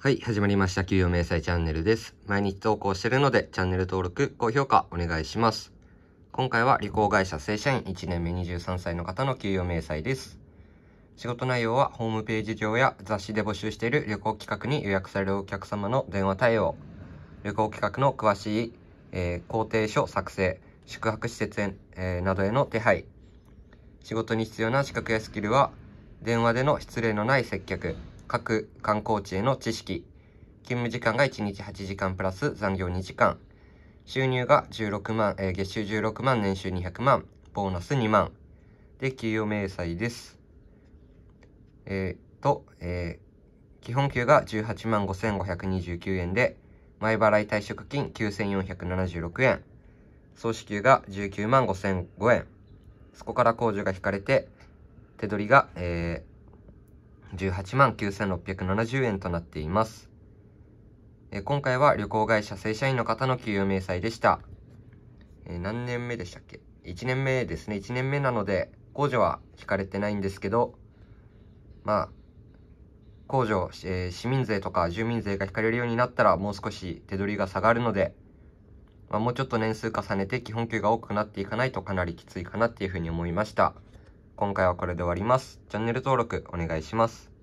はい、始まりました。給与明細チャンネルです。毎日投稿してるので、チャンネル登録、高評価お願いします。今回は、旅行会社正社員1年目23歳の方の給与明細です。仕事内容は、ホームページ上や雑誌で募集している旅行企画に予約されるお客様の電話対応、旅行企画の詳しい、えー、工程書作成、宿泊施設へ、えー、などへの手配、仕事に必要な資格やスキルは、電話での失礼のない接客、各観光地への知識、勤務時間が1日8時間プラス残業2時間、収入が16万、えー、月収16万、年収200万、ボーナス2万、で、給与明細です。えー、と、えー、基本給が18万5529円で、前払い退職金9476円、総支給が19万5005円、そこから控除が引かれて、手取りが、えー、18万9670円となっています。え今回は旅行会社正社員の方の給与明細でした。え何年目でしたっけ ?1 年目ですね。1年目なので、控除は引かれてないんですけど、まあ、控除、えー、市民税とか住民税が引かれるようになったらもう少し手取りが下がるので、まあ、もうちょっと年数重ねて基本給が多くなっていかないとかなりきついかなっていうふうに思いました。今回はこれで終わります。チャンネル登録お願いします。